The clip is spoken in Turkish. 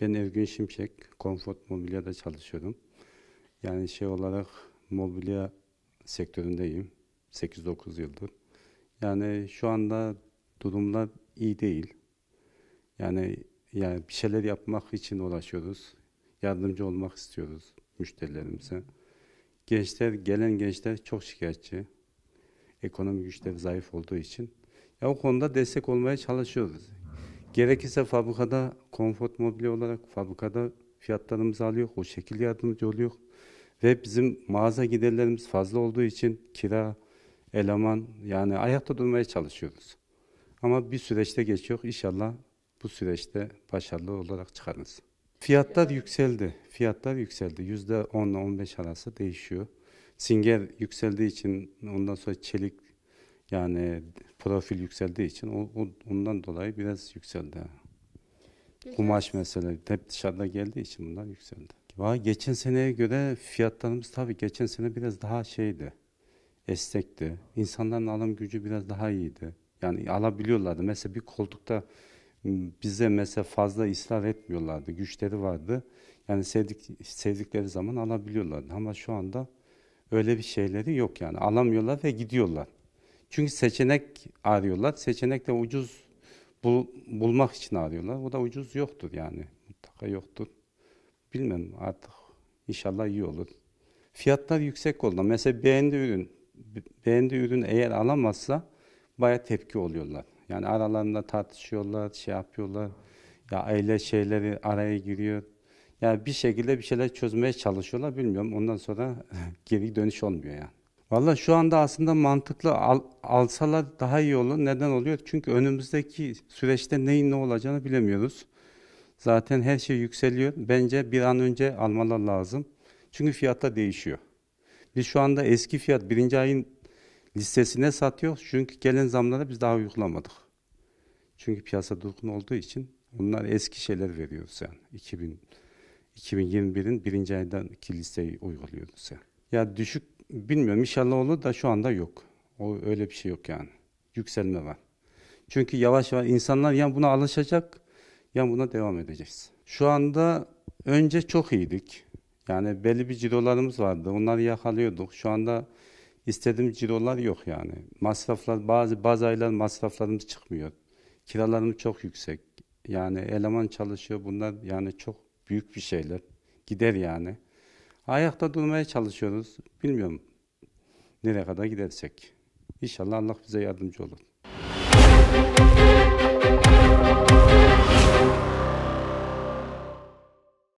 Ben Evgün Şimşek, Comfort Mobilya'da çalışıyorum. Yani şey olarak mobilya sektöründeyim 8-9 yıldır. Yani şu anda durumlar iyi değil. Yani yani bir şeyler yapmak için uğraşıyoruz. Yardımcı olmak istiyoruz müşterilerimize. Gençler, gelen gençler çok şikayetçi. Ekonomik güçleri zayıf olduğu için. Ya o konuda destek olmaya çalışıyoruz. Gerekirse fabrikada konfor mobilya olarak fabrikada fiyatlarımızı alıyor. O şekil yardımcı oluyor. Ve bizim mağaza giderlerimiz fazla olduğu için kira, eleman yani ayakta durmaya çalışıyoruz. Ama bir süreçte geçiyor. İnşallah bu süreçte başarılı olarak çıkarız. Fiyatlar yükseldi. Fiyatlar yükseldi. Yüzde 10 ile 15 arası değişiyor. Singer yükseldiği için ondan sonra çelik yani profil yükseldiği için o, o ondan dolayı biraz yükseldi. Güzel. Kumaş mesela hep dışarıda geldiği için bunlar yükseldi. Vay geçen seneye göre fiyatlarımız tabii geçen sene biraz daha şeydi. Estekti. İnsanların alım gücü biraz daha iyiydi. Yani alabiliyorlardı. Mesela bir koltukta bize mesela fazla ısrar etmiyorlardı. Güçleri vardı. Yani sevdik, sevdikleri zaman alabiliyorlardı. Ama şu anda öyle bir şeyleri yok yani. Alamıyorlar ve gidiyorlar. Çünkü seçenek arıyorlar. Seçenek de ucuz bul, bulmak için arıyorlar. O da ucuz yoktur yani. Mutlaka yoktur. Bilmem artık inşallah iyi olur. Fiyatlar yüksek oldu. Mesela beğendi ürün, beğendi ürün eğer alamazsa baya tepki oluyorlar. Yani aralarında tartışıyorlar, şey yapıyorlar. Ya aile şeyleri araya giriyor. Yani bir şekilde bir şeyler çözmeye çalışıyorlar bilmiyorum. Ondan sonra geri dönüş olmuyor yani. Valla şu anda aslında mantıklı al, alsalar daha iyi olur. Neden oluyor? Çünkü önümüzdeki süreçte neyin ne olacağını bilemiyoruz. Zaten her şey yükseliyor. Bence bir an önce almalar lazım. Çünkü fiyatta değişiyor. Biz şu anda eski fiyat birinci ayın listesine satıyor. Çünkü gelen zamlara biz daha uygulamadık. Çünkü piyasa durgun olduğu için bunlar eski şeyler veriyoruz yani. 2000, 2021'in birinci aydaki listeyi uyguluyoruz yani. Ya düşük Bilmiyorum inşallah olur da şu anda yok. O öyle bir şey yok yani. Yükselme var. Çünkü yavaş yavaş insanlar yani buna alışacak, yani buna devam edeceğiz. Şu anda önce çok iyiydik. Yani belli bir cirolarımız vardı. Onları yakalıyorduk. Şu anda istediğim cirolar yok yani. Masraflar bazı bazı aylar masraflarımız çıkmıyor. Kiralarımız çok yüksek. Yani eleman çalışıyor. Bunlar yani çok büyük bir şeyler. Gider yani. Ayakta durmaya çalışıyoruz. Bilmiyorum nereye kadar gidersek. İnşallah Allah bize yardımcı olur.